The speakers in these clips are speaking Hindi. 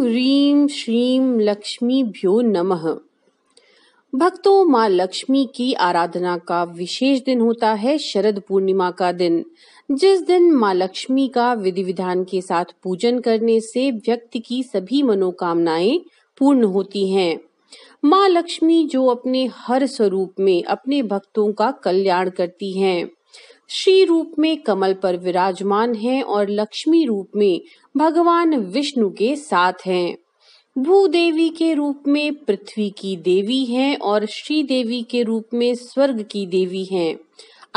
श्रीम लक्ष्मी भ्यो नमः भक्तों माँ लक्ष्मी की आराधना का विशेष दिन होता है शरद पूर्णिमा का दिन जिस दिन माँ लक्ष्मी का विधि विधान के साथ पूजन करने से व्यक्ति की सभी मनोकामनाएं पूर्ण होती हैं। माँ लक्ष्मी जो अपने हर स्वरूप में अपने भक्तों का कल्याण करती हैं श्री रूप में कमल पर विराजमान हैं और लक्ष्मी रूप में भगवान विष्णु के साथ हैं। भूदेवी के रूप में पृथ्वी की देवी हैं और श्री देवी के रूप में स्वर्ग की देवी हैं।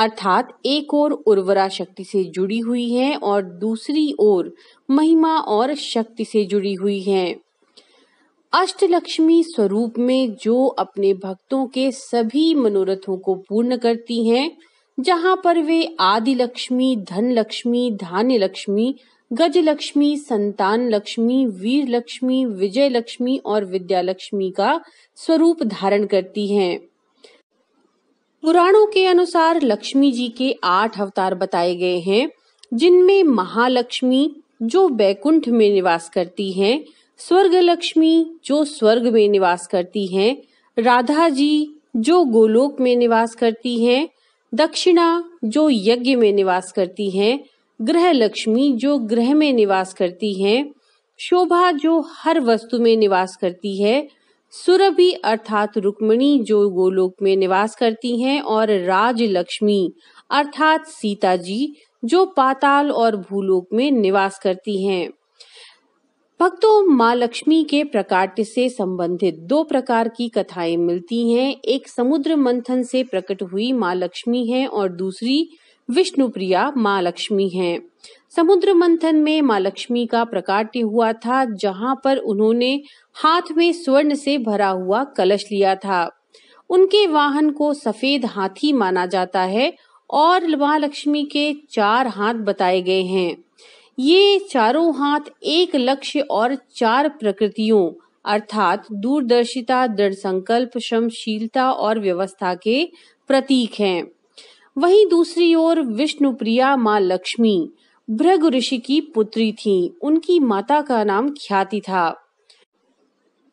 अर्थात एक ओर उर्वरा शक्ति से जुड़ी हुई हैं और दूसरी ओर महिमा और शक्ति से जुड़ी हुई हैं। अष्टलक्ष्मी स्वरूप में जो अपने भक्तों के सभी मनोरथों को पूर्ण करती हैं, जहाँ पर वे आदि लक्ष्मी धन लक्ष्मी धान्य लक्ष्मी गज लक्ष्मी संतान लक्ष्मी वीर लक्ष्मी विजय लक्ष्मी और विद्या लक्ष्मी का स्वरूप धारण करती हैं। पुराणों के अनुसार लक्ष्मी जी के आठ अवतार बताए गए हैं जिनमें महालक्ष्मी जो बैकुंठ में निवास करती हैं, स्वर्ग लक्ष्मी जो स्वर्ग में निवास करती हैं, राधा जी जो गोलोक में निवास करती हैं दक्षिणा जो यज्ञ में निवास करती हैं ग्रह लक्ष्मी जो ग्रह में निवास करती हैं शोभा जो हर वस्तु में निवास करती है सुरभि अर्थात रुक्मणी जो गोलोक में निवास करती हैं और राज लक्ष्मी अर्थात सीता जी जो पाताल और भूलोक में निवास करती हैं भक्तों माँ लक्ष्मी के प्रकाट्य से संबंधित दो प्रकार की कथाएं मिलती हैं एक समुद्र मंथन से प्रकट हुई माँ लक्ष्मी है और दूसरी विष्णुप्रिया माँ लक्ष्मी है समुद्र मंथन में माँ लक्ष्मी का प्रकाट्य हुआ था जहाँ पर उन्होंने हाथ में स्वर्ण से भरा हुआ कलश लिया था उनके वाहन को सफेद हाथी माना जाता है और माँ लक्ष्मी के चार हाथ बताए गए हैं ये चारों हाथ एक लक्ष्य और चार प्रकृतियों अर्थात दूरदर्शिता दृढ़ संकल्प श्रमशीलता और व्यवस्था के प्रतीक हैं वहीं दूसरी ओर विष्णुप्रिया माँ लक्ष्मी भृग ऋषि की पुत्री थी उनकी माता का नाम ख्याति था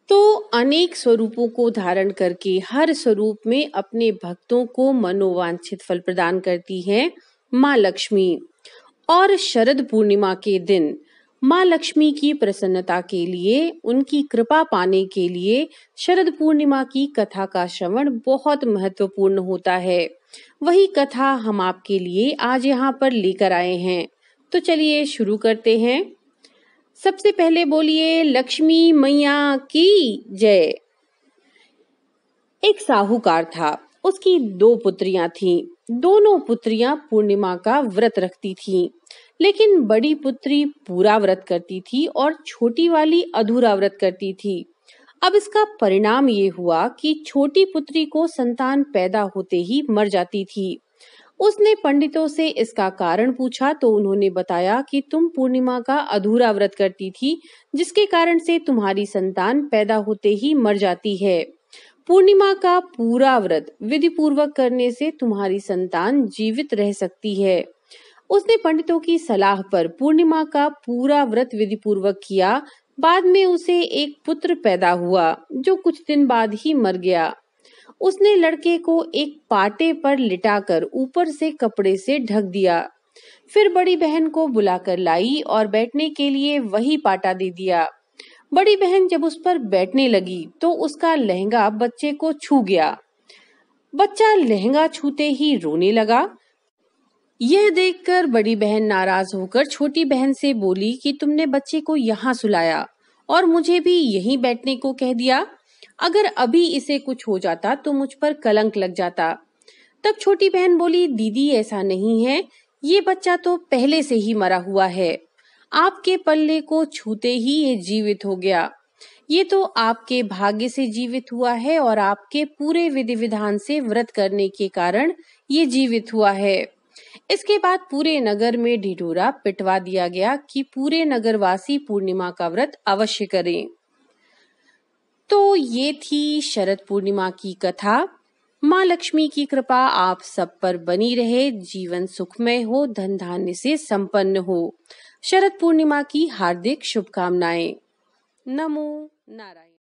तो अनेक स्वरूपों को धारण करके हर स्वरूप में अपने भक्तों को मनोवांछित फल प्रदान करती है माँ लक्ष्मी और शरद पूर्णिमा के दिन माँ लक्ष्मी की प्रसन्नता के लिए उनकी कृपा पाने के लिए शरद पूर्णिमा की कथा का श्रवण बहुत महत्वपूर्ण होता है वही कथा हम आपके लिए आज यहाँ पर लेकर आए हैं तो चलिए शुरू करते हैं सबसे पहले बोलिए लक्ष्मी मैया की जय एक साहूकार था उसकी दो पुत्रियां थीं दोनों पुत्रियां पूर्णिमा का व्रत रखती थीं लेकिन बड़ी पुत्री पूरा व्रत करती थी और छोटी वाली अधूरा व्रत करती थी अब इसका परिणाम ये हुआ कि छोटी पुत्री को संतान पैदा होते ही मर जाती थी उसने पंडितों से इसका कारण पूछा तो उन्होंने बताया कि तुम पूर्णिमा का अधूरा व्रत करती थी जिसके कारण से तुम्हारी संतान पैदा होते ही मर जाती है पूर्णिमा का पूरा व्रत विधि पूर्वक करने से तुम्हारी संतान जीवित रह सकती है उसने पंडितों की सलाह पर पूर्णिमा का पूरा व्रत विधि पूर्वक किया बाद में उसे एक पुत्र पैदा हुआ जो कुछ दिन बाद ही मर गया उसने लड़के को एक पाटे पर लिटाकर ऊपर से कपड़े से ढक दिया फिर बड़ी बहन को बुलाकर लाई और बैठने के लिए वही पाटा दे दिया बड़ी बहन जब उस पर बैठने लगी तो उसका लहंगा बच्चे को छू गया बच्चा लहंगा छूते ही रोने लगा यह देखकर बड़ी बहन नाराज होकर छोटी बहन से बोली कि तुमने बच्चे को यहाँ सुलाया और मुझे भी यहीं बैठने को कह दिया अगर अभी इसे कुछ हो जाता तो मुझ पर कलंक लग जाता तब छोटी बहन बोली दीदी ऐसा नहीं है ये बच्चा तो पहले से ही मरा हुआ है आपके पल्ले को छूते ही ये जीवित हो गया ये तो आपके भाग्य से जीवित हुआ है और आपके पूरे विधि विधान से व्रत करने के कारण ये जीवित हुआ है इसके बाद पूरे नगर में ढिढोरा पिटवा दिया गया कि पूरे नगरवासी पूर्णिमा का व्रत अवश्य करें तो ये थी शरद पूर्णिमा की कथा माँ लक्ष्मी की कृपा आप सब पर बनी रहे जीवन सुखमय हो धन धान्य से संपन्न हो शरद पूर्णिमा की हार्दिक शुभकामनाएं नमो नारायण